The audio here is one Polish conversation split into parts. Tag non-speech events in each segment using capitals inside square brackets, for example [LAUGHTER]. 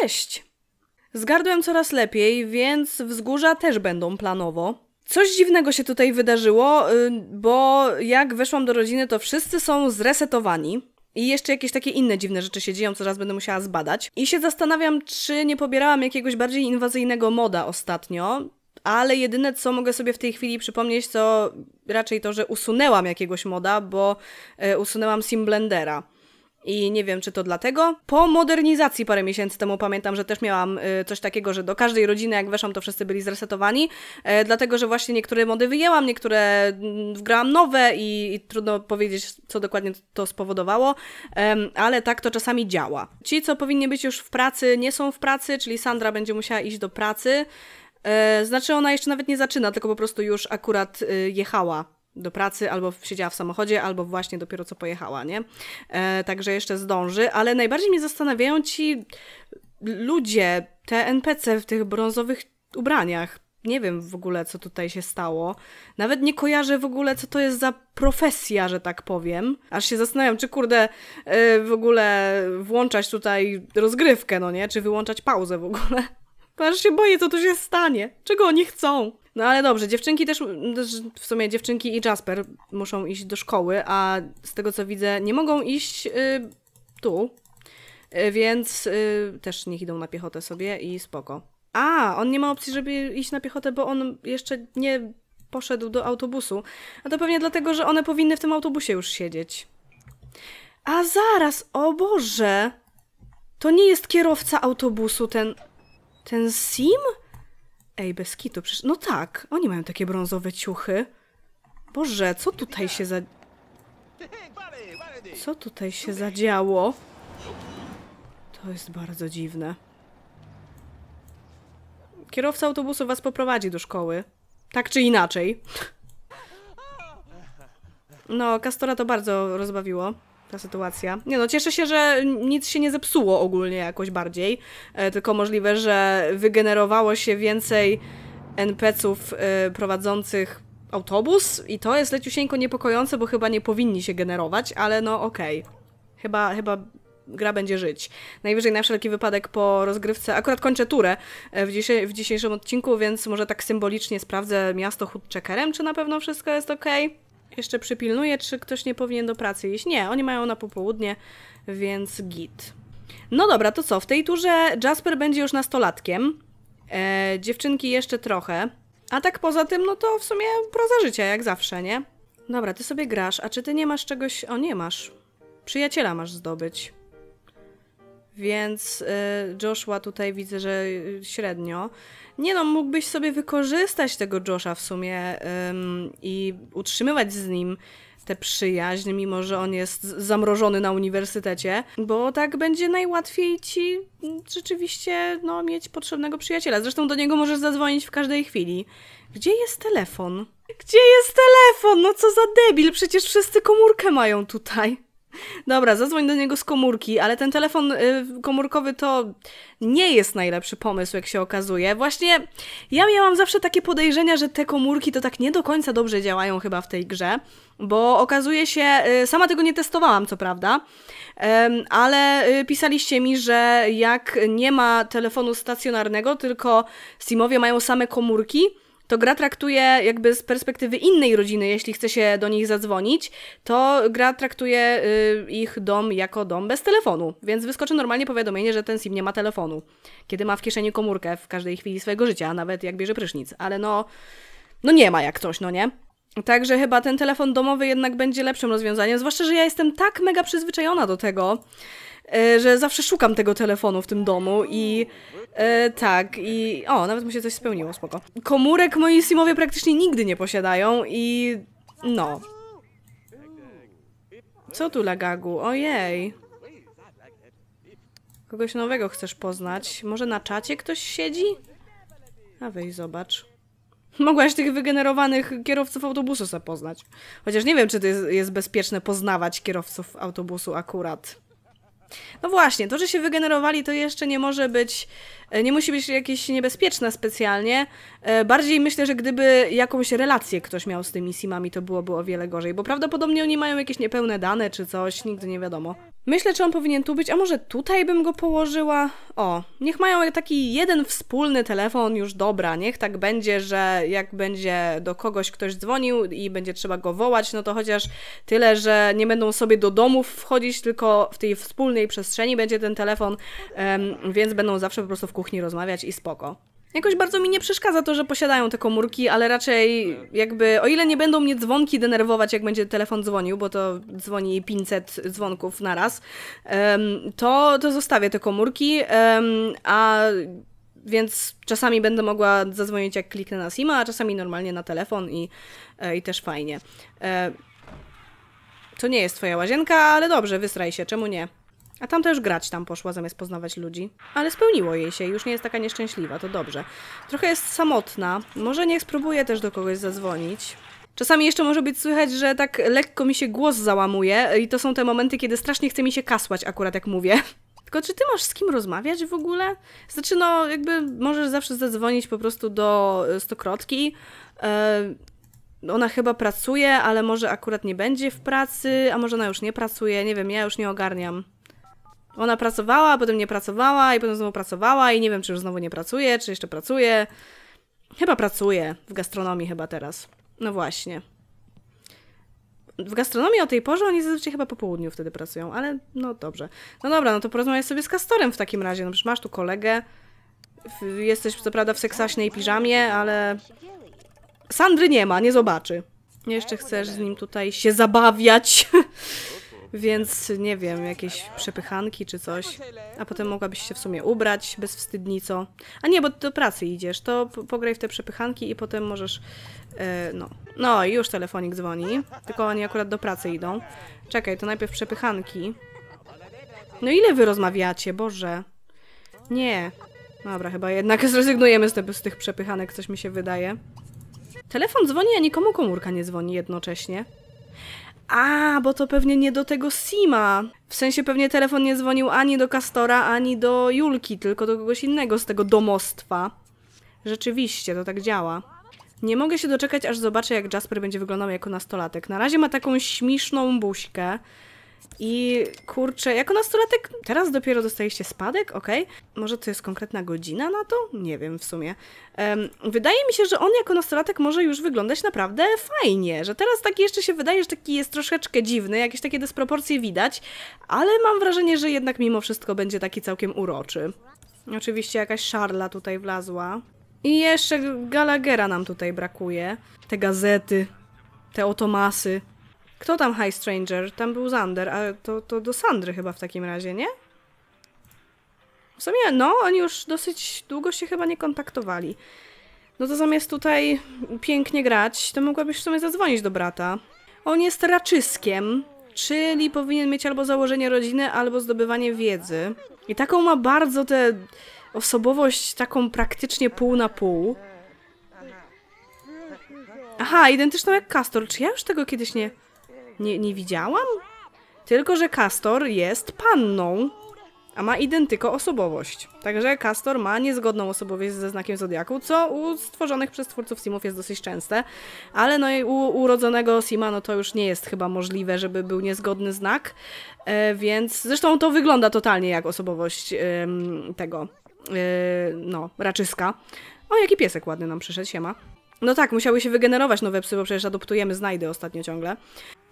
Cześć! Zgardłem coraz lepiej, więc wzgórza też będą planowo. Coś dziwnego się tutaj wydarzyło, y, bo jak weszłam do rodziny, to wszyscy są zresetowani. I jeszcze jakieś takie inne dziwne rzeczy się dzieją, co raz będę musiała zbadać. I się zastanawiam, czy nie pobierałam jakiegoś bardziej inwazyjnego moda ostatnio, ale jedyne co mogę sobie w tej chwili przypomnieć, to raczej to, że usunęłam jakiegoś moda, bo y, usunęłam Sim Blendera. I nie wiem, czy to dlatego. Po modernizacji parę miesięcy temu pamiętam, że też miałam y, coś takiego, że do każdej rodziny, jak weszłam, to wszyscy byli zresetowani, e, dlatego że właśnie niektóre mody wyjęłam, niektóre mm, wgrałam nowe i, i trudno powiedzieć, co dokładnie to spowodowało, ale tak to czasami działa. Ci, co powinni być już w pracy, nie są w pracy, czyli Sandra będzie musiała iść do pracy. E, znaczy, ona jeszcze nawet nie zaczyna, tylko po prostu już akurat y, jechała do pracy, albo siedziała w samochodzie, albo właśnie dopiero co pojechała, nie? E, także jeszcze zdąży, ale najbardziej mnie zastanawiają ci ludzie, te NPC w tych brązowych ubraniach. Nie wiem w ogóle, co tutaj się stało. Nawet nie kojarzę w ogóle, co to jest za profesja, że tak powiem. Aż się zastanawiam, czy kurde yy, w ogóle włączać tutaj rozgrywkę, no nie? Czy wyłączać pauzę w ogóle. [LAUGHS] aż się boję, co tu się stanie. Czego oni chcą. No ale dobrze, dziewczynki też, w sumie dziewczynki i Jasper muszą iść do szkoły, a z tego co widzę nie mogą iść y, tu, y, więc y, też niech idą na piechotę sobie i spoko. A, on nie ma opcji, żeby iść na piechotę, bo on jeszcze nie poszedł do autobusu. A to pewnie dlatego, że one powinny w tym autobusie już siedzieć. A zaraz, o Boże! To nie jest kierowca autobusu, ten... ten Sim? Ej, bez kitu, przecież... No tak, oni mają takie brązowe ciuchy. Boże, co tutaj się za... Co tutaj się zadziało? To jest bardzo dziwne. Kierowca autobusu was poprowadzi do szkoły. Tak czy inaczej. No, Kastora to bardzo rozbawiło ta sytuacja. Nie no, cieszę się, że nic się nie zepsuło ogólnie jakoś bardziej, e, tylko możliwe, że wygenerowało się więcej NPC-ów e, prowadzących autobus i to jest leciusieńko niepokojące, bo chyba nie powinni się generować, ale no okej. Okay. Chyba, chyba gra będzie żyć. Najwyżej na wszelki wypadek po rozgrywce, akurat kończę turę e, w, dzisiej, w dzisiejszym odcinku, więc może tak symbolicznie sprawdzę miasto chód czy na pewno wszystko jest ok jeszcze przypilnuję, czy ktoś nie powinien do pracy iść. Nie, oni mają na popołudnie, więc git. No dobra, to co? W tej turze Jasper będzie już nastolatkiem. E, dziewczynki jeszcze trochę. A tak poza tym, no to w sumie proza życia, jak zawsze, nie? Dobra, ty sobie grasz, a czy ty nie masz czegoś... O, nie masz. Przyjaciela masz zdobyć. Więc y, Joshua tutaj widzę, że y, średnio. Nie no, mógłbyś sobie wykorzystać tego Josha w sumie ym, i utrzymywać z nim tę przyjaźń, mimo że on jest zamrożony na uniwersytecie, bo tak będzie najłatwiej ci rzeczywiście no, mieć potrzebnego przyjaciela. Zresztą do niego możesz zadzwonić w każdej chwili. Gdzie jest telefon? Gdzie jest telefon? No co za debil, przecież wszyscy komórkę mają tutaj. Dobra, zadzwoń do niego z komórki, ale ten telefon y, komórkowy to nie jest najlepszy pomysł, jak się okazuje. Właśnie ja miałam zawsze takie podejrzenia, że te komórki to tak nie do końca dobrze działają chyba w tej grze, bo okazuje się, y, sama tego nie testowałam, co prawda, ale y, pisaliście mi, że jak nie ma telefonu stacjonarnego, tylko Steamowie mają same komórki, to gra traktuje jakby z perspektywy innej rodziny, jeśli chce się do nich zadzwonić, to gra traktuje y, ich dom jako dom bez telefonu, więc wyskoczy normalnie powiadomienie, że ten sim nie ma telefonu, kiedy ma w kieszeni komórkę w każdej chwili swojego życia, nawet jak bierze prysznic, ale no, no nie ma jak coś, no nie? Także chyba ten telefon domowy jednak będzie lepszym rozwiązaniem, zwłaszcza, że ja jestem tak mega przyzwyczajona do tego, E, że zawsze szukam tego telefonu w tym domu i e, tak, i o, nawet mu się coś spełniło, spoko. Komórek moi simowie praktycznie nigdy nie posiadają i no. Co tu lagagu? Ojej. Kogoś nowego chcesz poznać? Może na czacie ktoś siedzi? A weź zobacz. Mogłaś tych wygenerowanych kierowców autobusu zapoznać. Chociaż nie wiem, czy to jest, jest bezpieczne poznawać kierowców autobusu akurat. No właśnie, to, że się wygenerowali, to jeszcze nie może być, e, nie musi być jakieś niebezpieczne specjalnie. E, bardziej myślę, że gdyby jakąś relację ktoś miał z tymi simami, to byłoby o wiele gorzej, bo prawdopodobnie oni mają jakieś niepełne dane czy coś, nigdy nie wiadomo. Myślę, czy on powinien tu być, a może tutaj bym go położyła? O, niech mają taki jeden wspólny telefon, już dobra, niech tak będzie, że jak będzie do kogoś ktoś dzwonił i będzie trzeba go wołać, no to chociaż tyle, że nie będą sobie do domów wchodzić, tylko w tej wspólnej przestrzeni będzie ten telefon, więc będą zawsze po prostu w kuchni rozmawiać i spoko. Jakoś bardzo mi nie przeszkadza to, że posiadają te komórki, ale raczej jakby, o ile nie będą mnie dzwonki denerwować, jak będzie telefon dzwonił, bo to dzwoni 500 dzwonków na raz, to, to zostawię te komórki, a więc czasami będę mogła zadzwonić jak kliknę na SIMA, a czasami normalnie na telefon i, e, i też fajnie. E, to nie jest twoja łazienka, ale dobrze, wysraj się, czemu nie? A tam też grać tam poszła zamiast poznawać ludzi. Ale spełniło jej się, już nie jest taka nieszczęśliwa, to dobrze. Trochę jest samotna, może niech spróbuje też do kogoś zadzwonić. Czasami jeszcze może być słychać, że tak lekko mi się głos załamuje i to są te momenty, kiedy strasznie chce mi się kasłać akurat jak mówię. [LAUGHS] Tylko czy ty masz z kim rozmawiać w ogóle? Znaczy no jakby możesz zawsze zadzwonić po prostu do e, Stokrotki. Yy, ona chyba pracuje, ale może akurat nie będzie w pracy, a może ona już nie pracuje, nie wiem, ja już nie ogarniam. Ona pracowała, potem nie pracowała i potem znowu pracowała i nie wiem, czy już znowu nie pracuje, czy jeszcze pracuje. Chyba pracuje w gastronomii chyba teraz. No właśnie. W gastronomii o tej porze oni zazwyczaj chyba po południu wtedy pracują, ale no dobrze. No dobra, no to porozmawiaj sobie z Kastorem w takim razie. No przecież masz tu kolegę. Jesteś co prawda w seksaśnej piżamie, ale... Sandry nie ma, nie zobaczy. Jeszcze chcesz z nim tutaj się zabawiać. [LAUGHS] Więc nie wiem, jakieś przepychanki czy coś. A potem mogłabyś się w sumie ubrać bezwstydnico. A nie, bo do pracy idziesz, to pograj w te przepychanki i potem możesz... Yy, no. No, już telefonik dzwoni. Tylko oni akurat do pracy idą. Czekaj, to najpierw przepychanki. No ile wy rozmawiacie? Boże. Nie. Dobra, chyba jednak [LAUGHS] zrezygnujemy z, z tych przepychanek, coś mi się wydaje. Telefon dzwoni, a nikomu komórka nie dzwoni jednocześnie. A, bo to pewnie nie do tego Sima. W sensie pewnie telefon nie dzwonił ani do Kastora, ani do Julki, tylko do kogoś innego z tego domostwa. Rzeczywiście, to tak działa. Nie mogę się doczekać, aż zobaczę, jak Jasper będzie wyglądał jako nastolatek. Na razie ma taką śmiszną buźkę. I kurczę, jako nastolatek teraz dopiero dostaliście spadek, okej. Okay. Może to jest konkretna godzina na to? Nie wiem w sumie. Um, wydaje mi się, że on jako nastolatek może już wyglądać naprawdę fajnie, że teraz taki jeszcze się wydaje, że taki jest troszeczkę dziwny, jakieś takie dysproporcje widać, ale mam wrażenie, że jednak mimo wszystko będzie taki całkiem uroczy. Oczywiście jakaś szarla tutaj wlazła. I jeszcze Gallaghera nam tutaj brakuje. Te gazety, te otomasy. Kto tam High Stranger? Tam był Zander, a to, to do Sandry chyba w takim razie, nie? W sumie, no, oni już dosyć długo się chyba nie kontaktowali. No to zamiast tutaj pięknie grać, to mogłabyś w sumie zadzwonić do brata. On jest raczyskiem, czyli powinien mieć albo założenie rodziny, albo zdobywanie wiedzy. I taką ma bardzo tę osobowość, taką praktycznie pół na pół. Aha, identyczną jak Castor. Czy ja już tego kiedyś nie... Nie, nie widziałam? Tylko, że Castor jest panną, a ma identyko osobowość. Także Castor ma niezgodną osobowość ze znakiem Zodiaku, co u stworzonych przez twórców Simów jest dosyć częste, ale no i u urodzonego Sima no to już nie jest chyba możliwe, żeby był niezgodny znak, e, więc zresztą to wygląda totalnie jak osobowość e, tego, e, no, raczyska. O, jaki piesek ładny nam przyszedł, siema. No tak, musiały się wygenerować nowe psy, bo przecież adoptujemy znajdy ostatnio ciągle.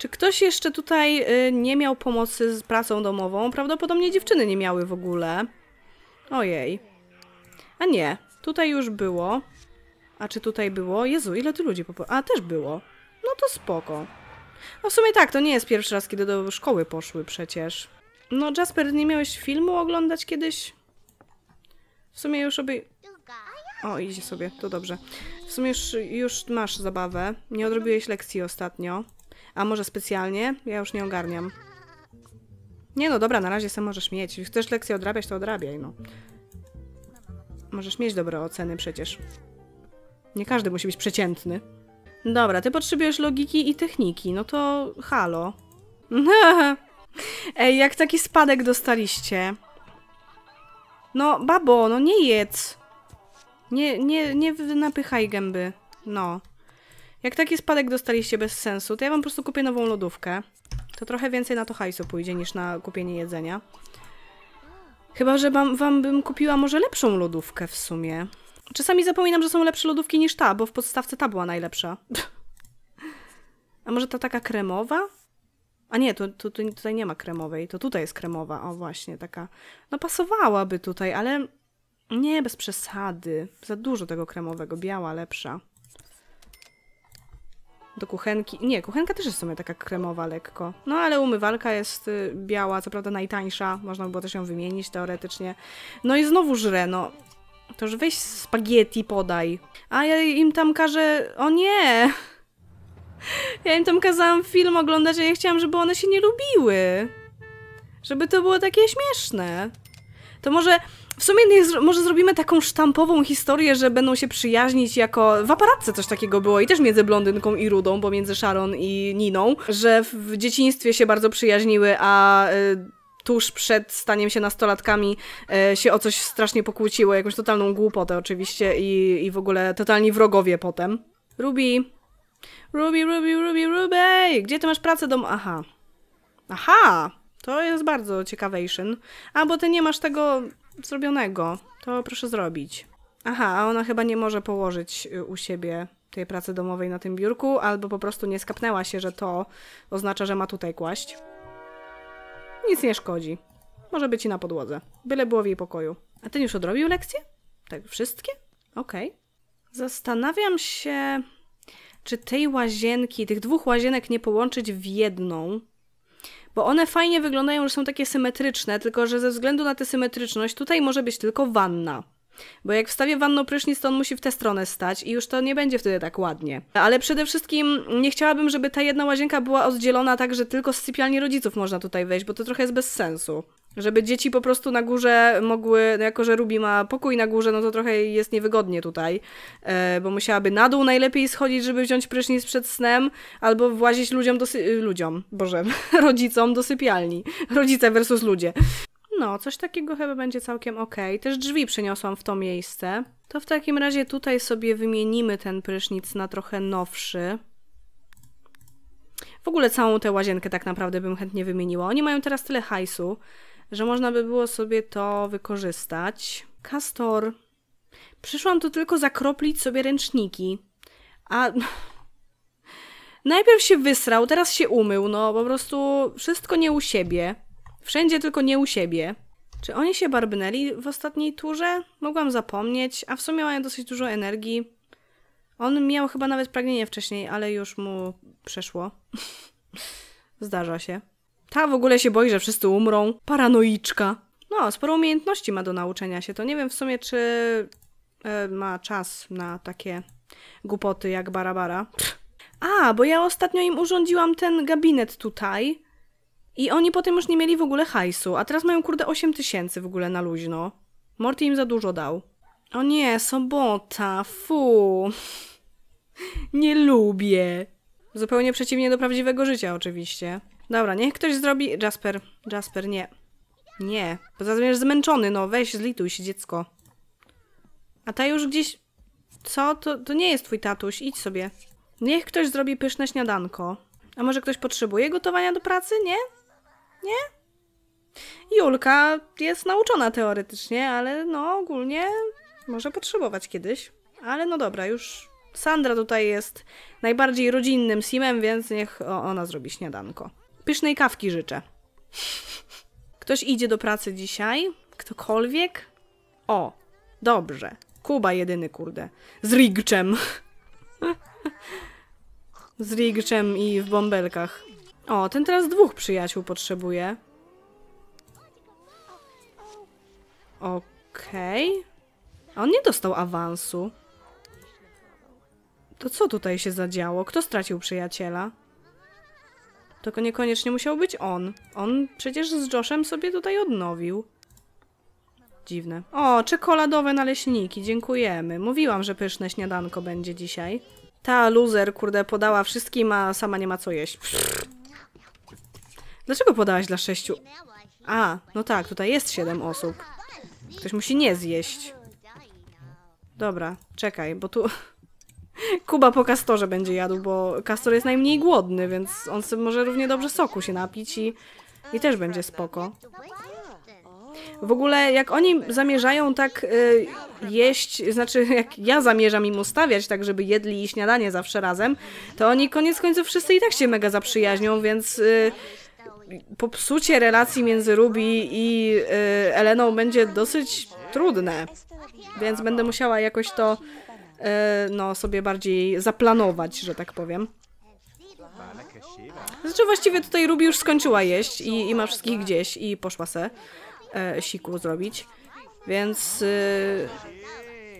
Czy ktoś jeszcze tutaj y, nie miał pomocy z pracą domową? Prawdopodobnie dziewczyny nie miały w ogóle. Ojej. A nie, tutaj już było. A czy tutaj było? Jezu, ile ty ludzi popo... A, też było. No to spoko. No w sumie tak, to nie jest pierwszy raz, kiedy do szkoły poszły przecież. No Jasper, nie miałeś filmu oglądać kiedyś? W sumie już obie... O, idzie sobie, to dobrze. W sumie już, już masz zabawę. Nie odrobiłeś lekcji ostatnio. A może specjalnie? Ja już nie ogarniam. Nie no, dobra, na razie sam możesz mieć. Jeśli chcesz lekcję odrabiać, to odrabiaj, no. Możesz mieć dobre oceny przecież. Nie każdy musi być przeciętny. Dobra, ty potrzebujesz logiki i techniki, no to halo. [LAUGHS] Ej, jak taki spadek dostaliście. No, babo, no nie jedz. Nie, nie, nie napychaj gęby. No. Jak taki spadek dostaliście bez sensu, to ja wam po prostu kupię nową lodówkę. To trochę więcej na to hajsu pójdzie niż na kupienie jedzenia. Chyba, że wam, wam bym kupiła może lepszą lodówkę w sumie. Czasami zapominam, że są lepsze lodówki niż ta, bo w podstawce ta była najlepsza. [LAUGHS] A może ta taka kremowa? A nie, to, tutaj nie ma kremowej, to tutaj jest kremowa, o właśnie, taka. No pasowałaby tutaj, ale nie bez przesady. Za dużo tego kremowego, biała lepsza do kuchenki. Nie, kuchenka też jest w sumie taka kremowa lekko. No ale umywalka jest y, biała, co prawda najtańsza, można by było też ją wymienić teoretycznie. No i znowu żre, no. Toż weź spaghetti podaj. A ja im tam każę... O nie! [LAUGHS] Ja im tam kazałam film oglądać, a ja chciałam, żeby one się nie lubiły. Żeby to było takie śmieszne. To może w sumie nie, może zrobimy taką sztampową historię, że będą się przyjaźnić jako... W aparatce coś takiego było i też między blondynką i rudą, pomiędzy Sharon i Niną, że w dzieciństwie się bardzo przyjaźniły, a... Y tuż przed staniem się nastolatkami e, się o coś strasznie pokłóciło, jakąś totalną głupotę oczywiście i, i w ogóle totalni wrogowie potem. Ruby, Ruby, Ruby, Ruby, Ruby, gdzie ty masz pracę dom? Aha. Aha, to jest bardzo ciekawejszyn. A, bo ty nie masz tego zrobionego. To proszę zrobić. Aha, a ona chyba nie może położyć y, u siebie tej pracy domowej na tym biurku, albo po prostu nie skapnęła się, że to oznacza, że ma tutaj kłaść. Nic nie szkodzi. Może być i na podłodze. Byle było w jej pokoju. A ten już odrobił lekcję? Tak, wszystkie? Okej. Okay. Zastanawiam się, czy tej łazienki, tych dwóch łazienek nie połączyć w jedną, bo one fajnie wyglądają, że są takie symetryczne, tylko że ze względu na tę symetryczność tutaj może być tylko wanna. Bo jak wstawię wanną prysznic, to on musi w tę stronę stać i już to nie będzie wtedy tak ładnie. Ale przede wszystkim nie chciałabym, żeby ta jedna łazienka była oddzielona tak, że tylko z sypialni rodziców można tutaj wejść, bo to trochę jest bez sensu. Żeby dzieci po prostu na górze mogły, no jako że Ruby ma pokój na górze, no to trochę jest niewygodnie tutaj, e, bo musiałaby na dół najlepiej schodzić, żeby wziąć prysznic przed snem, albo włazić ludziom do sy- e, ludziom, boże, [LAUGHS] rodzicom do sypialni. Rodzice versus ludzie. No, coś takiego chyba będzie całkiem ok. Też drzwi przyniosłam w to miejsce. To w takim razie tutaj sobie wymienimy ten prysznic na trochę nowszy. W ogóle całą tę łazienkę tak naprawdę bym chętnie wymieniła. Oni mają teraz tyle hajsu, że można by było sobie to wykorzystać. Kastor, Przyszłam tu tylko zakroplić sobie ręczniki. A... [LAUGHS] Najpierw się wysrał, teraz się umył. No, po prostu wszystko nie u siebie. Wszędzie tylko nie u siebie. Czy oni się barbnęli w ostatniej turze? Mogłam zapomnieć, a w sumie mają dosyć dużo energii. On miał chyba nawet pragnienie wcześniej, ale już mu przeszło. [LAUGHS] Zdarza się. Ta w ogóle się boi, że wszyscy umrą. Paranoiczka. No, sporo umiejętności ma do nauczenia się. To nie wiem w sumie, czy y, ma czas na takie głupoty jak Barabara. Pff. A, bo ja ostatnio im urządziłam ten gabinet tutaj i oni potem już nie mieli w ogóle hajsu, a teraz mają kurde 8 tysięcy w ogóle na luźno. Morty im za dużo dał. O nie, sobota, fu. [LAUGHS] Nie lubię. Zupełnie przeciwnie do prawdziwego życia oczywiście. Dobra, niech ktoś zrobi... Jasper, Jasper, nie. Nie, bo zazwyczaj zmęczony, no weź zlituj się dziecko. A ta już gdzieś... Co? To, to nie jest twój tatuś, idź sobie. Niech ktoś zrobi pyszne śniadanko. A może ktoś potrzebuje gotowania do pracy? Nie? Nie? Julka jest nauczona teoretycznie, ale no ogólnie może potrzebować kiedyś. Ale no dobra, już Sandra tutaj jest najbardziej rodzinnym simem, więc niech ona zrobi śniadanko. Pysznej kawki życzę. Ktoś idzie do pracy dzisiaj? Ktokolwiek? O, dobrze. Kuba jedyny, kurde. Z rigczem. [LAUGHS] Z rigczem i w bąbelkach. O, ten teraz dwóch przyjaciół potrzebuje. Okej. Okay. A on nie dostał awansu. To co tutaj się zadziało? Kto stracił przyjaciela? To niekoniecznie musiał być on. On przecież z Joshem sobie tutaj odnowił. Dziwne. O, czekoladowe naleśniki, dziękujemy. Mówiłam, że pyszne śniadanko będzie dzisiaj. Ta loser, kurde, podała wszystkim, a sama nie ma co jeść. Pff. Dlaczego podałaś dla sześciu? A, no tak, tutaj jest siedem osób. Ktoś musi nie zjeść. Dobra, czekaj, bo tu... Kuba po kastorze będzie jadł, bo kastor jest najmniej głodny, więc on sobie może równie dobrze soku się napić i, i też będzie spoko. W ogóle jak oni zamierzają tak y, jeść, znaczy jak ja zamierzam im ustawiać tak, żeby jedli i śniadanie zawsze razem, to oni koniec końców wszyscy i tak się mega zaprzyjaźnią, więc y, popsucie relacji między Ruby i y, Eleną będzie dosyć trudne. Więc będę musiała jakoś to E, no, sobie bardziej zaplanować, że tak powiem. Znaczy właściwie tutaj Ruby już skończyła jeść i, i ma wszystkich gdzieś i poszła se e, siku zrobić. Więc...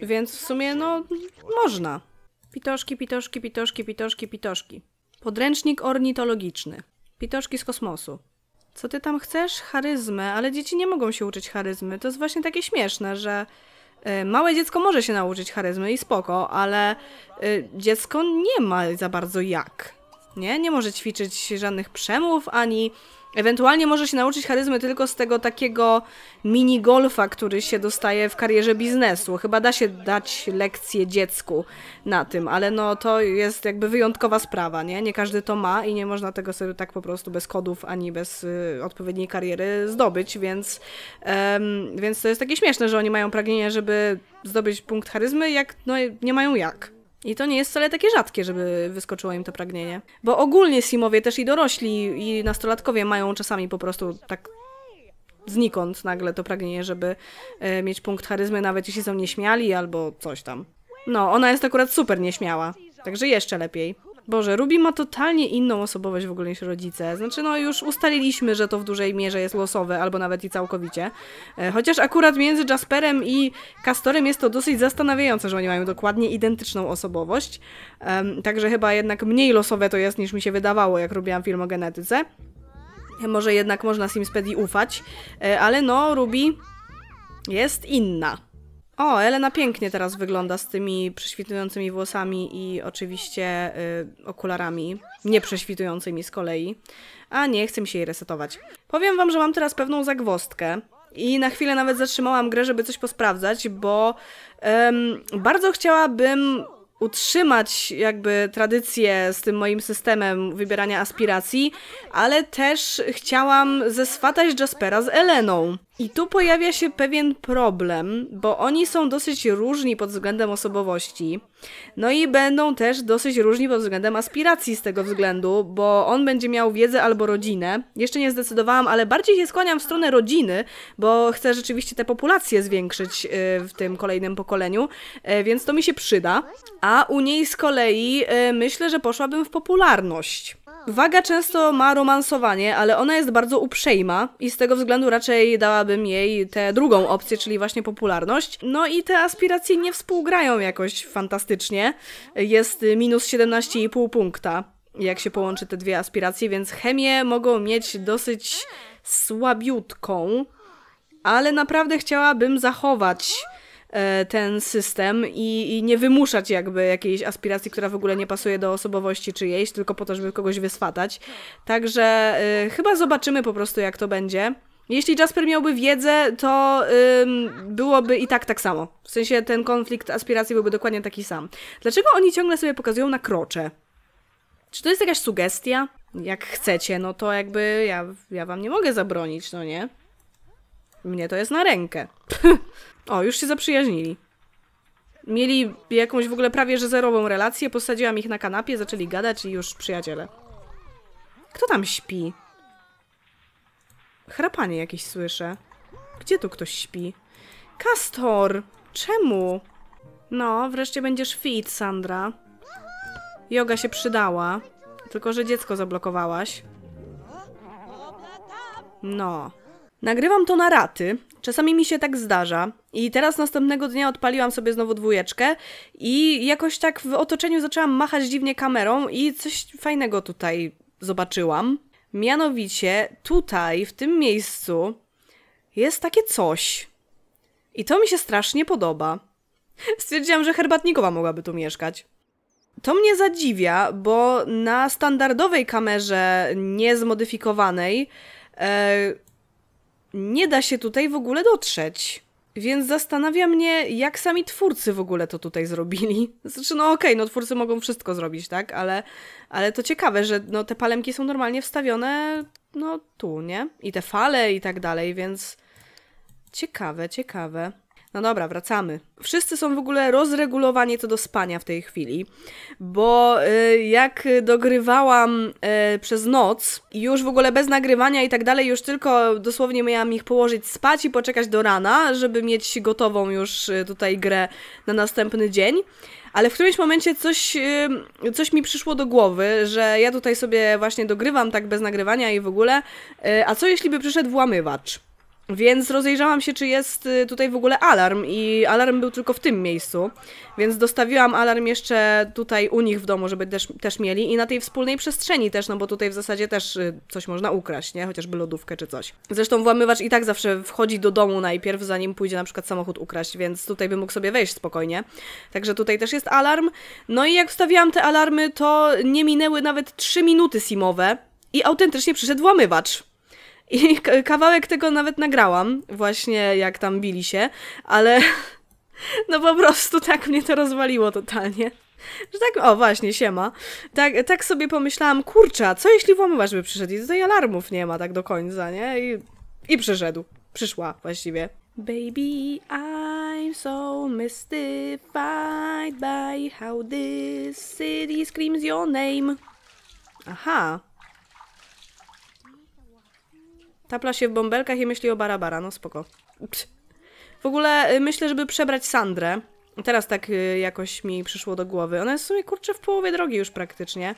E, więc w sumie no można. Pitoszki, pitoszki, pitoszki, pitoszki, pitoszki. Podręcznik ornitologiczny. Pitoszki z kosmosu. Co ty tam chcesz? Charyzmę, ale dzieci nie mogą się uczyć charyzmy. To jest właśnie takie śmieszne, że E, małe dziecko może się nauczyć charyzmy i spoko, ale e, dziecko nie ma za bardzo jak. Nie, nie może ćwiczyć żadnych przemów ani Ewentualnie może się nauczyć charyzmy tylko z tego takiego mini golfa, który się dostaje w karierze biznesu. Chyba da się dać lekcję dziecku na tym, ale no to jest jakby wyjątkowa sprawa, nie? Nie każdy to ma i nie można tego sobie tak po prostu bez kodów ani bez y, odpowiedniej kariery zdobyć, więc, ym, więc to jest takie śmieszne, że oni mają pragnienie, żeby zdobyć punkt charyzmy, jak no, nie mają jak. I to nie jest wcale takie rzadkie, żeby wyskoczyło im to pragnienie. Bo ogólnie Simowie też i dorośli, i nastolatkowie mają czasami po prostu tak znikąd nagle to pragnienie, żeby e, mieć punkt charyzmy, nawet jeśli są nieśmiali albo coś tam. No, ona jest akurat super nieśmiała, także jeszcze lepiej. Boże, Ruby ma totalnie inną osobowość w ogóle niż rodzice. Znaczy, no już ustaliliśmy, że to w dużej mierze jest losowe, albo nawet i całkowicie. E, chociaż akurat między Jasperem i Castorem jest to dosyć zastanawiające, że oni mają dokładnie identyczną osobowość. także chyba jednak mniej losowe to jest niż mi się wydawało, jak robiłam film o genetyce. E, może jednak można Simspedi ufać, e, ale no, Ruby jest inna. O, Elena pięknie teraz wygląda z tymi prześwitującymi włosami i oczywiście y, okularami, nieprześwitującymi z kolei. A nie, chcę mi się jej resetować. Powiem wam, że mam teraz pewną zagwostkę. I na chwilę nawet zatrzymałam grę, żeby coś posprawdzać, bo ym, bardzo chciałabym utrzymać jakby tradycję z tym moim systemem wybierania aspiracji, ale też chciałam zeswatać Jaspera z Eleną. I tu pojawia się pewien problem, bo oni są dosyć różni pod względem osobowości. No i będą też dosyć różni pod względem aspiracji z tego względu, bo on będzie miał wiedzę albo rodzinę. Jeszcze nie zdecydowałam, ale bardziej się skłaniam w stronę rodziny, bo chcę rzeczywiście tę populację zwiększyć e, w tym kolejnym pokoleniu, e, więc to mi się przyda. A u niej z kolei e, myślę, że poszłabym w popularność. Waga często ma romansowanie, ale ona jest bardzo uprzejma i z tego względu raczej dałabym jej tę drugą opcję, czyli właśnie popularność. No i te aspiracje nie współgrają jakoś fantastycznie. Jest minus 17,5 punkta, jak się połączy te dwie aspiracje, więc chemię mogą mieć dosyć słabiutką ale naprawdę chciałabym zachować E, ten system i, i, nie wymuszać jakby jakiejś aspiracji, która w ogóle nie pasuje do osobowości czyjejś, tylko po to, żeby kogoś wyswatać. Także y, chyba zobaczymy po prostu, jak to będzie. Jeśli Jasper miałby wiedzę, to ym, byłoby i tak tak samo. W sensie ten konflikt aspiracji byłby dokładnie taki sam. Dlaczego oni ciągle sobie pokazują na krocze? Czy to jest jakaś sugestia? Jak chcecie, no to jakby ja, ja wam nie mogę zabronić, no nie? Mnie to jest na rękę. [LAUGHS] O, już się zaprzyjaźnili. Mieli jakąś w ogóle prawie że zerową relację, posadziłam ich na kanapie, zaczęli gadać i już przyjaciele. Kto tam śpi? Chrapanie jakieś słyszę. Gdzie tu ktoś śpi? Kastor! Czemu? No, wreszcie będziesz fit, Sandra. Joga się przydała. Tylko, że dziecko zablokowałaś. No. Nagrywam to na raty. Czasami mi się tak zdarza. I teraz następnego dnia odpaliłam sobie znowu dwójeczkę i jakoś tak w otoczeniu zaczęłam machać dziwnie kamerą i coś fajnego tutaj zobaczyłam. Mianowicie tutaj, w tym miejscu, jest takie coś. I to mi się strasznie podoba. [LAUGHS] Stwierdziłam, że herbatnikowa mogłaby tu mieszkać. To mnie zadziwia, bo na standardowej kamerze niezmodyfikowanej e, nie da się tutaj w ogóle dotrzeć. Więc zastanawia mnie, jak sami twórcy w ogóle to tutaj zrobili. [LAUGHS] Znaczy, no okej, okay, no twórcy mogą wszystko zrobić, tak? Ale, ale to ciekawe, że no, te palemki są normalnie wstawione no tu, nie? I te fale i tak dalej, więc ciekawe, ciekawe. No dobra, wracamy. Wszyscy są w ogóle rozregulowani co do spania w tej chwili, bo y, jak dogrywałam y, przez noc, już w ogóle bez nagrywania i tak dalej, już tylko dosłownie miałam ich położyć spać i poczekać do rana, żeby mieć gotową już y, tutaj grę na następny dzień. Ale w którymś momencie coś, coś mi przyszło do głowy, że ja tutaj sobie właśnie dogrywam tak bez nagrywania i w ogóle. A co jeśli by przyszedł włamywacz? Więc rozejrzałam się, czy jest y, tutaj w ogóle alarm i alarm był tylko w tym miejscu, więc dostawiłam alarm jeszcze tutaj u nich w domu, żeby też, też mieli i na tej wspólnej przestrzeni też, no bo tutaj w zasadzie też y, coś można ukraść, nie? Chociażby lodówkę czy coś. Zresztą włamywacz i tak zawsze wchodzi do domu najpierw, zanim pójdzie na przykład samochód ukraść, więc tutaj by mógł sobie wejść spokojnie. Także tutaj też jest alarm. No i jak wstawiłam te alarmy, to nie minęły nawet 3 minuty simowe i autentycznie przyszedł włamywacz. I [LAUGHS] kawałek tego nawet nagrałam, właśnie jak tam bili się, ale [LAUGHS] no po prostu tak mnie to rozwaliło totalnie. Że tak, o właśnie, siema. Tak, tak sobie pomyślałam, kurczę, co jeśli włamywacz by przyszedł i tutaj alarmów nie ma tak do końca, nie? I, i przyszedł. Przyszła właściwie. Baby, I'm so mystified by how this city screams your name. Aha. Tapla się w bąbelkach i myśli o Barabara, no spoko. Psz. W ogóle y, myślę, żeby przebrać Sandrę. Teraz tak y, jakoś mi przyszło do głowy. Ona jest w sumie, kurczę, w połowie drogi już praktycznie.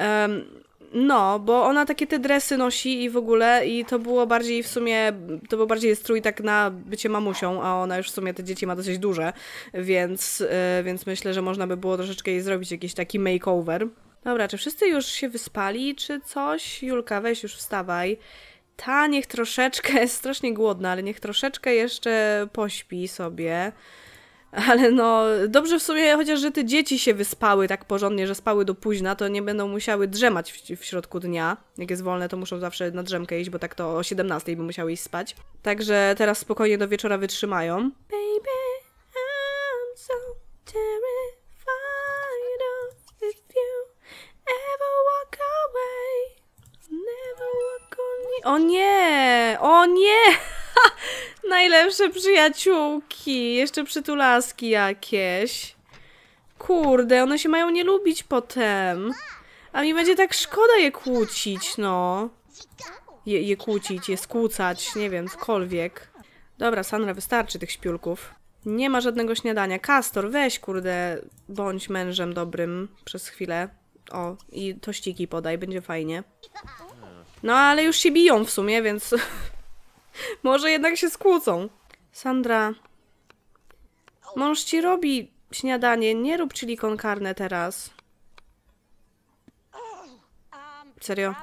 Um, no, bo ona takie te dresy nosi i w ogóle i to było bardziej w sumie, to był bardziej strój tak na bycie mamusią, a ona już w sumie te dzieci ma dosyć duże, więc, yy, więc myślę, że można by było troszeczkę jej zrobić jakiś taki makeover. Dobra, czy wszyscy już się wyspali, czy coś? Julka, weź już wstawaj ta niech troszeczkę, jest [LAUGHS] strasznie głodna, ale niech troszeczkę jeszcze pośpi sobie. Ale no, dobrze w sumie, chociaż że te dzieci się wyspały tak porządnie, że spały do późna, to nie będą musiały drzemać w, w, środku dnia. Jak jest wolne, to muszą zawsze na drzemkę iść, bo tak to o 17 by musiały iść spać. Także teraz spokojnie do wieczora wytrzymają. Baby, I'm so terrified. O nie! O nie! [LAUGHS] Najlepsze przyjaciółki! Jeszcze przytulaski jakieś. Kurde, one się mają nie lubić potem. A mi będzie tak szkoda je kłócić, no. Je, je kłócić, je skłócać, nie wiem, cokolwiek. Dobra, Sandra, wystarczy tych śpiulków. Nie ma żadnego śniadania. Kastor, weź kurde, bądź mężem dobrym przez chwilę. O, i tościki podaj, będzie fajnie. No ale już się biją w sumie, więc [LAUGHS] może jednak się skłócą. Sandra, mąż ci robi śniadanie, nie rób chili con carne teraz. Serio?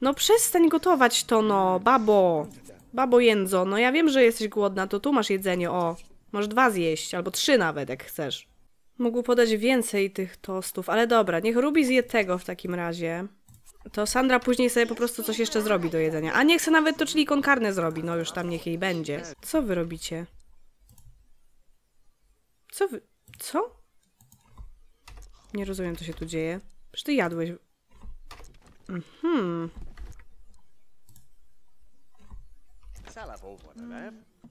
No przestań gotować to no, babo. Babo Jędzo, no ja wiem, że jesteś głodna, to tu masz jedzenie, o. Możesz dwa zjeść, albo trzy nawet, jak chcesz. Mógł podać więcej tych tostów, ale dobra, niech Ruby zje tego w takim razie. To Sandra później sobie po prostu coś jeszcze zrobi do jedzenia. A niech sobie nawet to czyli konkarne zrobi. No już tam niech jej będzie. Co wy robicie? Co wy... Co? Nie rozumiem, co się tu dzieje. Przecież ty jadłeś. Mhm.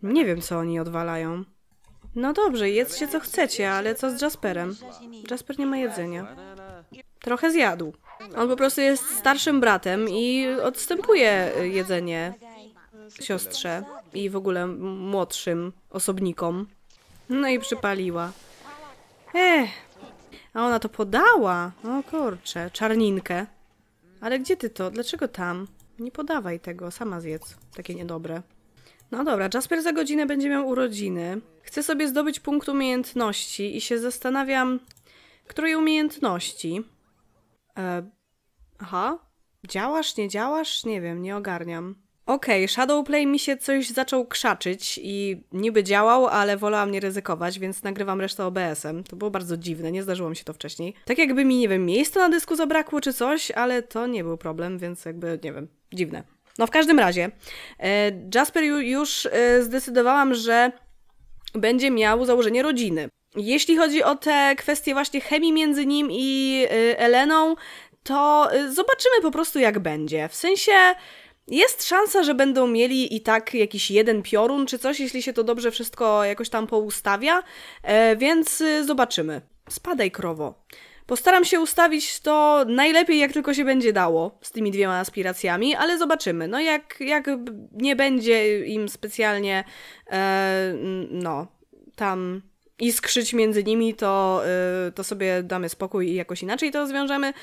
Nie wiem, co oni odwalają. No dobrze, jedzcie co chcecie, ale co z Jasperem? Jasper nie ma jedzenia. Trochę zjadł. On po prostu jest starszym bratem i odstępuje jedzenie siostrze i w ogóle młodszym osobnikom. No i przypaliła. Eh, a ona to podała. O kurczę, czarninkę. Ale gdzie ty to? Dlaczego tam? Nie podawaj tego, sama zjedz. Takie niedobre. No dobra, Jasper za godzinę będzie miał urodziny. Chcę sobie zdobyć punkt umiejętności i się zastanawiam, której umiejętności. E, aha, działasz, nie działasz? Nie wiem, nie ogarniam. Okej, okay, Shadowplay mi się coś zaczął krzaczyć i niby działał, ale wolałam nie ryzykować, więc nagrywam resztę OBS-em. To było bardzo dziwne, nie zdarzyło mi się to wcześniej. Tak jakby mi, nie wiem, miejsca na dysku zabrakło czy coś, ale to nie był problem, więc jakby, nie wiem, dziwne. No w każdym razie, e, Jasper już e, zdecydowałam, że będzie miał założenie rodziny. Jeśli chodzi o te kwestie właśnie chemii między nim i y, Eleną, to y, zobaczymy po prostu jak będzie. W sensie jest szansa, że będą mieli i tak jakiś jeden piorun czy coś, jeśli się to dobrze wszystko jakoś tam poustawia, e, więc y, zobaczymy. Spadaj krowo. Postaram się ustawić to najlepiej, jak tylko się będzie dało z tymi dwiema aspiracjami, ale zobaczymy. No jak, jak nie będzie im specjalnie, e, no, tam iskrzyć między nimi, to, y, to sobie damy spokój i jakoś inaczej to rozwiążemy.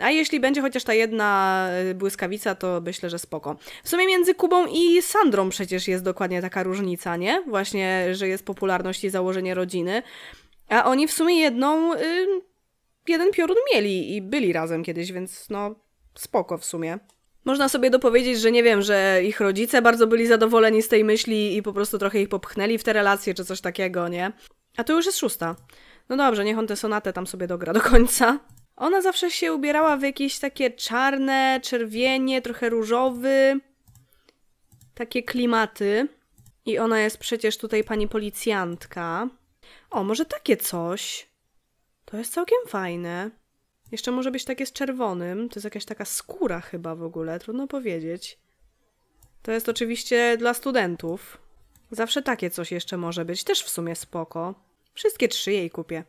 A jeśli będzie chociaż ta jedna y, błyskawica, to myślę, że spoko. W sumie między Kubą i Sandrą przecież jest dokładnie taka różnica, nie? Właśnie, że jest popularność i założenie rodziny. A oni w sumie jedną, y, jeden piorun mieli i byli razem kiedyś, więc no spoko w sumie. Można sobie dopowiedzieć, że nie wiem, że ich rodzice bardzo byli zadowoleni z tej myśli i po prostu trochę ich popchnęli w te relacje czy coś takiego, nie? A to już jest szósta. No dobrze, niech on tę sonatę tam sobie dogra do końca. Ona zawsze się ubierała w jakieś takie czarne, czerwienie, trochę różowy, takie klimaty. I ona jest przecież tutaj pani policjantka. O, może takie coś? To jest całkiem fajne. Jeszcze może być takie z czerwonym. To jest jakaś taka skóra chyba w ogóle, trudno powiedzieć. To jest oczywiście dla studentów. Zawsze takie coś jeszcze może być. Też w sumie spoko. Wszystkie trzy jej kupię.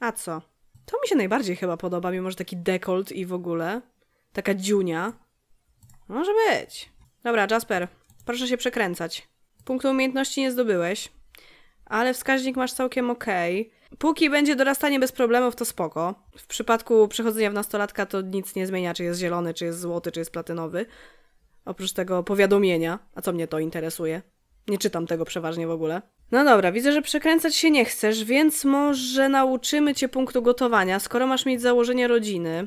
A co? To mi się najbardziej chyba podoba, mimo że taki dekolt i w ogóle. Taka dziunia. Może być. Dobra, Jasper, proszę się przekręcać. Punktu umiejętności nie zdobyłeś, ale wskaźnik masz całkiem ok. Póki będzie dorastanie bez problemów, to spoko. W przypadku przechodzenia w nastolatka to nic nie zmienia, czy jest zielony, czy jest złoty, czy jest platynowy. Oprócz tego powiadomienia, a co mnie to interesuje. Nie czytam tego przeważnie w ogóle. No dobra, widzę, że przekręcać się nie chcesz, więc może nauczymy cię punktu gotowania. Skoro masz mieć założenie rodziny,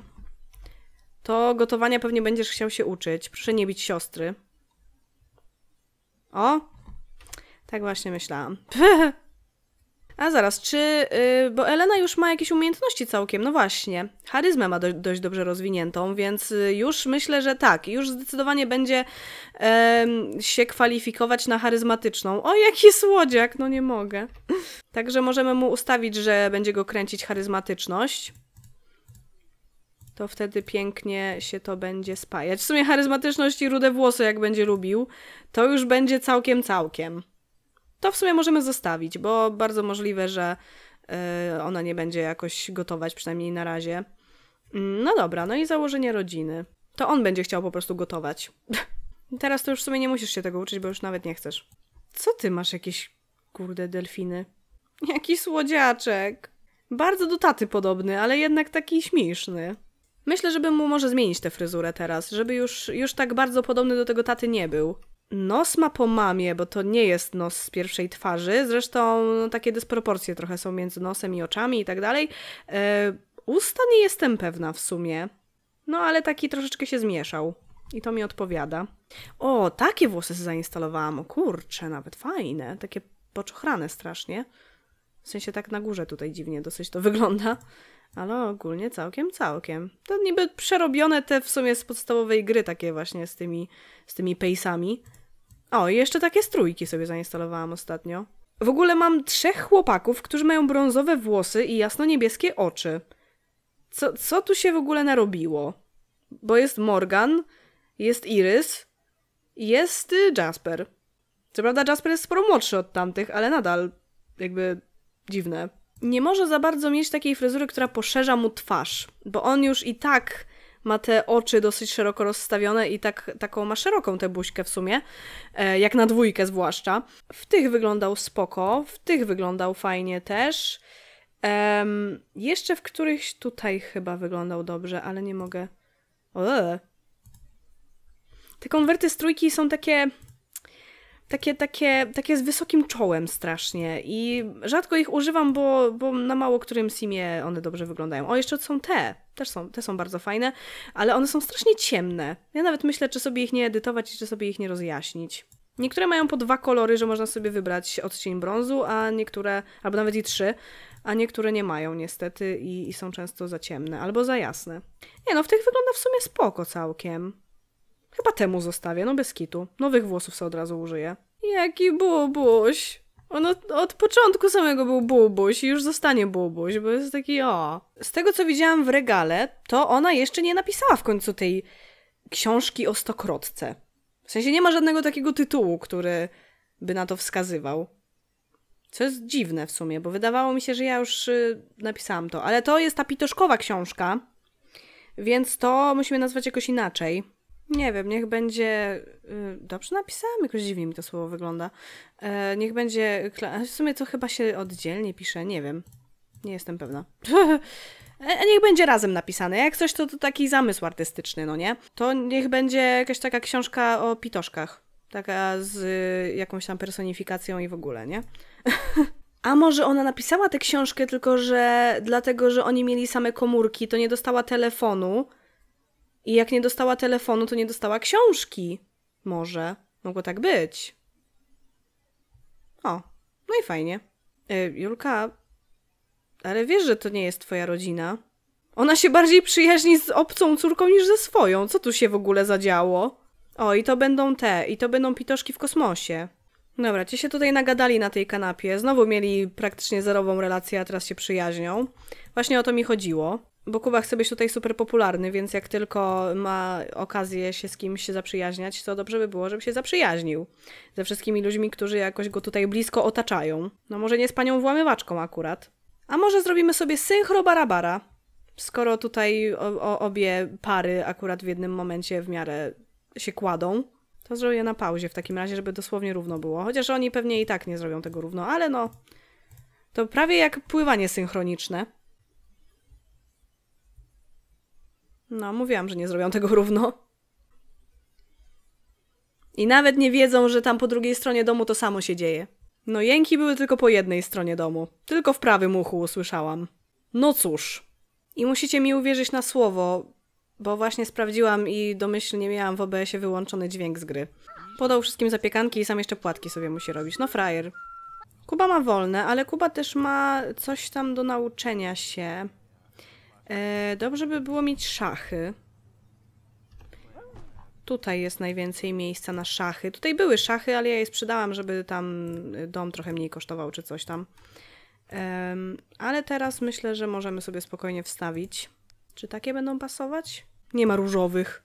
to gotowania pewnie będziesz chciał się uczyć. Proszę nie bić siostry. O! Tak właśnie myślałam. [LAUGHS] A zaraz, czy. Yy, bo Elena już ma jakieś umiejętności całkiem, no właśnie. Charyzmę ma do, dość dobrze rozwiniętą, więc y, już myślę, że tak, już zdecydowanie będzie yy, się kwalifikować na charyzmatyczną. O, jaki słodziak, no nie mogę. [LAUGHS] Także możemy mu ustawić, że będzie go kręcić charyzmatyczność to wtedy pięknie się to będzie spajać. W sumie charyzmatyczność i rude włosy, jak będzie lubił, to już będzie całkiem, całkiem to w sumie możemy zostawić, bo bardzo możliwe, że y, ona nie będzie jakoś gotować, przynajmniej na razie. Mm, no dobra, no i założenie rodziny. To on będzie chciał po prostu gotować. [LAUGHS] Teraz to już w sumie nie musisz się tego uczyć, bo już nawet nie chcesz. Co ty masz jakieś kurde delfiny? [LAUGHS] Jaki słodziaczek. Bardzo do taty podobny, ale jednak taki śmieszny. Myślę, żebym mu może zmienić tę fryzurę teraz, żeby już, już tak bardzo podobny do tego taty nie był nos ma po mamie, bo to nie jest nos z pierwszej twarzy. Zresztą no, takie dysproporcje trochę są między nosem i oczami i tak dalej. E, usta nie jestem pewna w sumie. No ale taki troszeczkę się zmieszał. I to mi odpowiada. O, takie włosy zainstalowałam. O kurcze, nawet fajne. Takie poczochrane strasznie. W sensie tak na górze tutaj dziwnie dosyć to [LAUGHS] wygląda. Ale ogólnie całkiem, całkiem. To niby przerobione te w sumie z podstawowej gry takie właśnie z tymi, z tymi pejsami. O, i jeszcze takie strójki sobie zainstalowałam ostatnio. W ogóle mam trzech chłopaków, którzy mają brązowe włosy i jasno-niebieskie oczy. Co, co tu się w ogóle narobiło? Bo jest Morgan, jest Iris, jest y, Jasper. Co prawda Jasper jest sporo młodszy od tamtych, ale nadal jakby dziwne. Nie może za bardzo mieć takiej fryzury, która poszerza mu twarz, bo on już i tak ma te oczy dosyć szeroko rozstawione i tak, taką ma szeroką tę buźkę w sumie, e, jak na dwójkę zwłaszcza. W tych wyglądał spoko, w tych wyglądał fajnie też. Um, jeszcze w którychś tutaj chyba wyglądał dobrze, ale nie mogę... Te konwerty z trójki są takie takie, takie, takie z wysokim czołem strasznie i rzadko ich używam, bo, bo na mało którym simie one dobrze wyglądają. O, jeszcze są te, też są, te są bardzo fajne, ale one są strasznie ciemne. Ja nawet myślę, czy sobie ich nie edytować i czy sobie ich nie rozjaśnić. Niektóre mają po dwa kolory, że można sobie wybrać odcień brązu, a niektóre, albo nawet i trzy, a niektóre nie mają niestety i, i są często za ciemne albo za jasne. Nie no, w tych wygląda w sumie spoko całkiem. Chyba temu zostawię, no bez kitu. Nowych włosów sobie od razu użyję. Jaki bubuś! On od, od, początku samego był bubuś i już zostanie bubuś, bo jest taki o. Z tego co widziałam w regale, to ona jeszcze nie napisała w końcu tej książki o stokrotce. W sensie nie ma żadnego takiego tytułu, który by na to wskazywał. Co jest dziwne w sumie, bo wydawało mi się, że ja już y, napisałam to. Ale to jest ta pitoszkowa książka, więc to musimy nazwać jakoś inaczej. Nie wiem, niech będzie. Y, dobrze napisałam, jakoś dziwnie mi to słowo wygląda. E, niech będzie. W sumie to chyba się oddzielnie pisze, nie wiem. Nie jestem pewna. [LAUGHS] E, niech będzie razem napisane. Jak coś, to, to taki zamysł artystyczny, no nie? To niech będzie jakaś taka książka o pitoszkach. Taka z y, jakąś tam personifikacją i w ogóle, nie? [LAUGHS] A może ona napisała tę książkę, tylko że dlatego, że oni mieli same komórki, to nie dostała telefonu i jak nie dostała telefonu, to nie dostała książki. Może. Mogło tak być. O, no i fajnie. Yy, Julka, ale wiesz, że to nie jest twoja rodzina. Ona się bardziej przyjaźni z obcą córką niż ze swoją. Co tu się w ogóle zadziało? O, i to będą te, i to będą pitoszki w kosmosie. Dobra, ci się tutaj nagadali na tej kanapie. Znowu mieli praktycznie zerową relację, a teraz się przyjaźnią. Właśnie o to mi chodziło bo Kuba chce być tutaj super popularny, więc jak tylko ma okazję się z kimś się zaprzyjaźniać, to dobrze by było, żeby się zaprzyjaźnił ze wszystkimi ludźmi, którzy jakoś go tutaj blisko otaczają. No może nie z panią włamywaczką akurat. A może zrobimy sobie synchro barabara, skoro tutaj o, o, obie pary akurat w jednym momencie w miarę się kładą. To zrobię na pauzie w takim razie, żeby dosłownie równo było. Chociaż oni pewnie i tak nie zrobią tego równo, ale no. To prawie jak pływanie synchroniczne. No, mówiłam, że nie zrobią tego równo. I nawet nie wiedzą, że tam po drugiej stronie domu to samo się dzieje. No, jęki były tylko po jednej stronie domu. Tylko w prawym uchu usłyszałam. No cóż. I musicie mi uwierzyć na słowo, bo właśnie sprawdziłam i domyślnie miałam w OBS-ie wyłączony dźwięk z gry. Podał wszystkim zapiekanki i sam jeszcze płatki sobie musi robić. No frajer. Kuba ma wolne, ale Kuba też ma coś tam do nauczenia się. E, dobrze by było mieć szachy. Tutaj jest najwięcej miejsca na szachy. Tutaj były szachy, ale ja je sprzedałam, żeby tam dom trochę mniej kosztował, czy coś tam. ale teraz myślę, że możemy sobie spokojnie wstawić. Czy takie będą pasować? Nie ma różowych.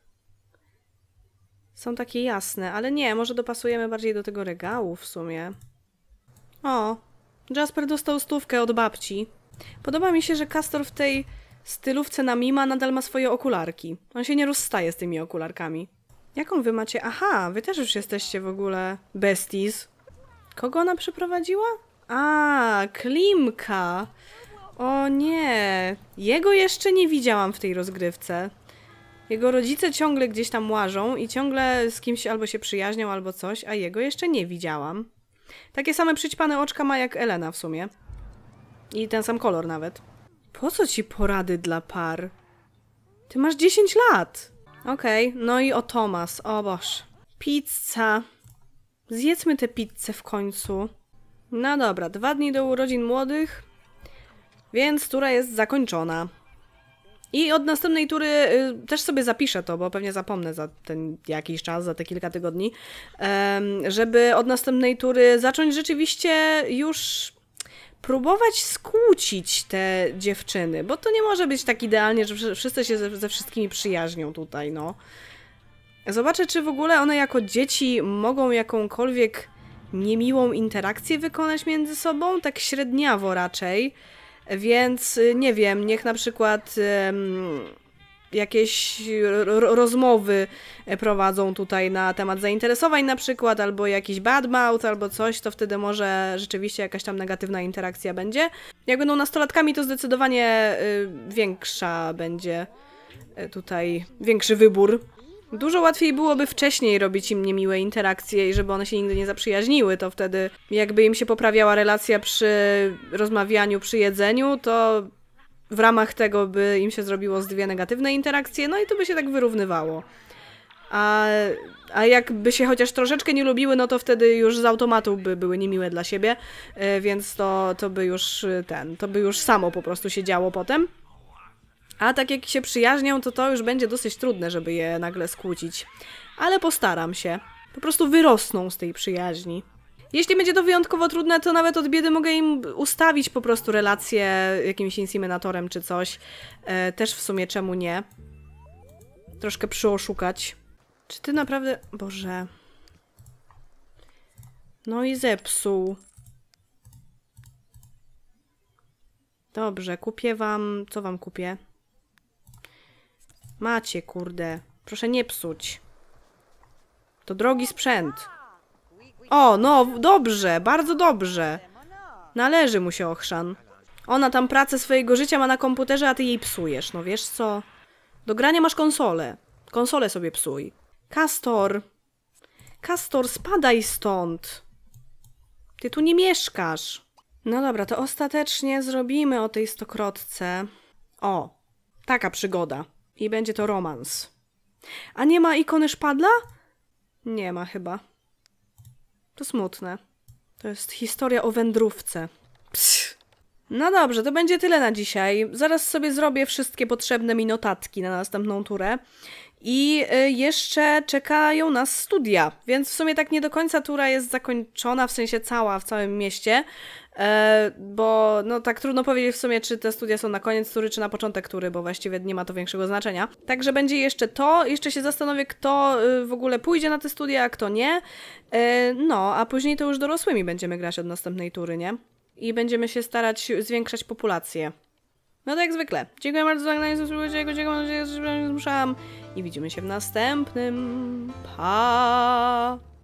Są takie jasne, ale nie, może dopasujemy bardziej do tego regału w sumie. O, Jasper dostał stówkę od babci. Podoba mi się, że Castor w tej stylówce na Mima nadal ma swoje okularki. On się nie rozstaje z tymi okularkami. Jaką wy macie? Aha, wy też już jesteście w ogóle besties. Kogo ona przyprowadziła? A, Klimka. O nie, jego jeszcze nie widziałam w tej rozgrywce. Jego rodzice ciągle gdzieś tam łażą i ciągle z kimś albo się przyjaźnią, albo coś, a jego jeszcze nie widziałam. Takie same przyćpane oczka ma jak Elena w sumie. I ten sam kolor nawet. Po co ci porady dla par? Ty masz 10 lat. Okej, okay, no i o Tomas, o boż. Pizza. Zjedzmy tę pizzę w końcu. No dobra, dwa dni do urodzin młodych, więc tura jest zakończona. I od następnej tury y, też sobie zapiszę to, bo pewnie zapomnę za ten jakiś czas, za te kilka tygodni, y, żeby od następnej tury zacząć rzeczywiście już próbować skłócić te dziewczyny, bo to nie może być tak idealnie, że wszyscy się ze, ze wszystkimi przyjaźnią tutaj, no. Zobaczę, czy w ogóle one jako dzieci mogą jakąkolwiek niemiłą interakcję wykonać między sobą, tak średniawo raczej. Więc y, nie wiem, niech na przykład jakieś rozmowy e, prowadzą tutaj na temat zainteresowań na przykład, albo jakiś bad mouth, albo coś, to wtedy może rzeczywiście jakaś tam negatywna interakcja będzie. Jak będą nastolatkami, to zdecydowanie e, większa będzie e, tutaj, większy wybór. Dużo łatwiej byłoby wcześniej robić im niemiłe interakcje i żeby one się nigdy nie zaprzyjaźniły, to wtedy jakby im się poprawiała relacja przy rozmawianiu, przy jedzeniu, to w ramach tego by im się zrobiło z dwie negatywne interakcje, no i to by się tak wyrównywało. A, a jakby się chociaż troszeczkę nie lubiły, no to wtedy już z automatu by były niemiłe dla siebie, e, więc to, to by już e, ten, to by już samo po prostu się działo potem. A tak jak się przyjaźnią, to to już będzie dosyć trudne, żeby je nagle skłócić. Ale postaram się. Po prostu wyrosną z tej przyjaźni. Jeśli będzie to wyjątkowo trudne, to nawet od biedy mogę im ustawić po prostu relację jakimś inseminatorem czy coś. E, też w sumie czemu nie. Troszkę przyoszukać. Czy ty naprawdę... Boże... No i zepsuł. Dobrze, kupię wam... Co wam kupię? Macie, kurde. Proszę nie psuć. To drogi sprzęt. O, no, dobrze, bardzo dobrze. Należy mu się ochrzan. Ona tam pracę swojego życia ma na komputerze, a ty jej psujesz. No wiesz co? Do grania masz konsolę. Konsolę sobie psuj. Kastor. Kastor, spadaj stąd. Ty tu nie mieszkasz. No dobra, to ostatecznie zrobimy o tej stokrotce. O, taka przygoda. I będzie to romans. A nie ma ikony szpadla? Nie ma chyba. To smutne. To jest historia o wędrówce. Psz. No dobrze, to będzie tyle na dzisiaj. Zaraz sobie zrobię wszystkie potrzebne mi notatki na następną turę. I y, jeszcze czekają nas studia, więc w sumie tak nie do końca tura jest zakończona, w sensie cała, w całym mieście. E, bo no tak trudno powiedzieć w sumie, czy te studia są na koniec tury, czy na początek tury, bo właściwie nie ma to większego znaczenia. Także będzie jeszcze to, jeszcze się zastanowię, kto y, w ogóle pójdzie na te studia, a kto nie. E, no, a później to już dorosłymi będziemy grać od następnej tury, nie? I będziemy się starać zwiększać populację. No tak jak zwykle. Dziękuję bardzo za oglądanie, subskrybujcie, dziękuję, że zmuszałam i widzimy się w następnym. Pa!